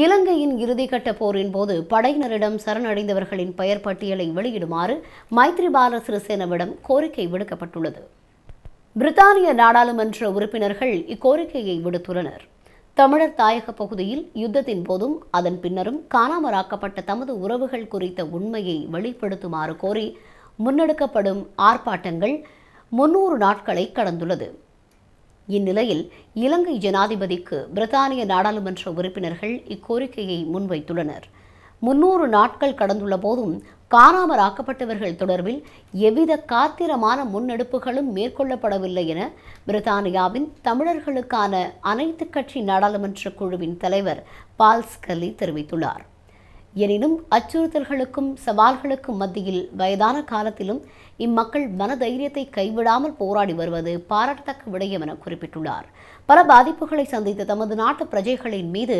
இலங்கையின் இறுதிக்கட்ட போரின் போது படையினரிடம் சரணடைந்தவர்களின் பெயர் பட்டியலை வெளியிடுமாறு மைத்ரிபால சிறிசேனவிடம் கோரிக்கை விடுக்கப்பட்டுள்ளது பிரித்தானிய நாடாளுமன்ற உறுப்பினர்கள் இக்கோரிக்கையை விடுத்துள்ளனர் தமிழர் தாயக பகுதியில் யுத்தத்தின் போதும் அதன் பின்னரும் காணாமலாக்கப்பட்ட தமது உறவுகள் குறித்த உண்மையை வெளிப்படுத்துமாறு கோரி முன்னெடுக்கப்படும் ஆர்ப்பாட்டங்கள் முன்னூறு நாட்களை கடந்துள்ளது இந்நிலையில் இலங்கை ஜனாதிபதிக்கு பிரித்தானிய நாடாளுமன்ற உறுப்பினர்கள் இக்கோரிக்கையை முன்வைத்துள்ளனர் முன்னூறு நாட்கள் கடந்துள்ள போதும் காணாமற் ஆக்கப்பட்டவர்கள் தொடர்பில் எவ்வித காத்திரமான முன்னெடுப்புகளும் மேற்கொள்ளப்படவில்லை என பிரித்தானியாவின் தமிழர்களுக்கான அனைத்து கட்சி நாடாளுமன்ற குழுவின் தலைவர் பால்ஸ்கலி தெரிவித்துள்ளார் எனினும் அச்சுறுத்தல்களுக்கும் சவால்களுக்கும் மத்தியில் வயதான காலத்திலும் இம்மக்கள் மனதைரியத்தை கைவிடாமல் போராடி வருவது பாராட்டத்தக்க விடயம் என குறிப்பிட்டுள்ளார் பல பாதிப்புகளை சந்தித்த தமது நாட்டு பிரஜைகளின் மீது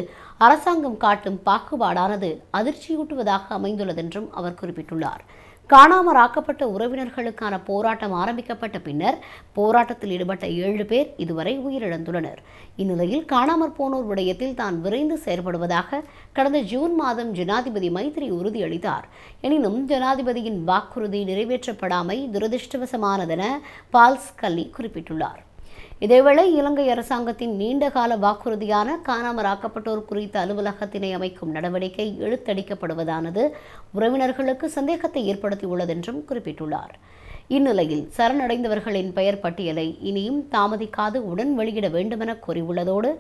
அரசாங்கம் காட்டும் பாகுபாடானது அதிர்ச்சியூட்டுவதாக அமைந்துள்ளதென்றும் அவர் குறிப்பிட்டுள்ளார் ஆக்கப்பட்ட உறவினர்களுக்கான போராட்டம் ஆரம்பிக்கப்பட்ட பின்னர் போராட்டத்தில் ஈடுபட்ட ஏழு பேர் இதுவரை உயிரிழந்துள்ளனர் இந்நிலையில் காணாமற் போனோர் விடயத்தில் தான் விரைந்து செயற்படுவதாக கடந்த ஜூன் மாதம் ஜனாதிபதி மைத்திரி உறுதியளித்தார் எனினும் ஜனாதிபதியின் வாக்குறுதி நிறைவேற்றப்படாமை துரதிருஷ்டவசமானதென பால்ஸ் கல்லி குறிப்பிட்டுள்ளார் இதேவேளை இலங்கை அரசாங்கத்தின் நீண்டகால வாக்குறுதியான காணாமராக்கப்பட்டோர் குறித்த அலுவலகத்தினை அமைக்கும் நடவடிக்கை இழுத்தடிக்கப்படுவதானது உறவினர்களுக்கு சந்தேகத்தை என்றும் குறிப்பிட்டுள்ளார் இந்நிலையில் சரணடைந்தவர்களின் பெயர் பட்டியலை இனியும் தாமதிக்காது உடன் வெளியிட வேண்டுமென கோரியுள்ளதோடு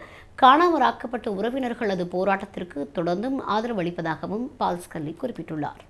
காணாமலாக்கப்பட்ட உறவினர்களது போராட்டத்திற்கு தொடர்ந்தும் ஆதரவளிப்பதாகவும் பால்ஸ்கல்லி குறிப்பிட்டுள்ளார்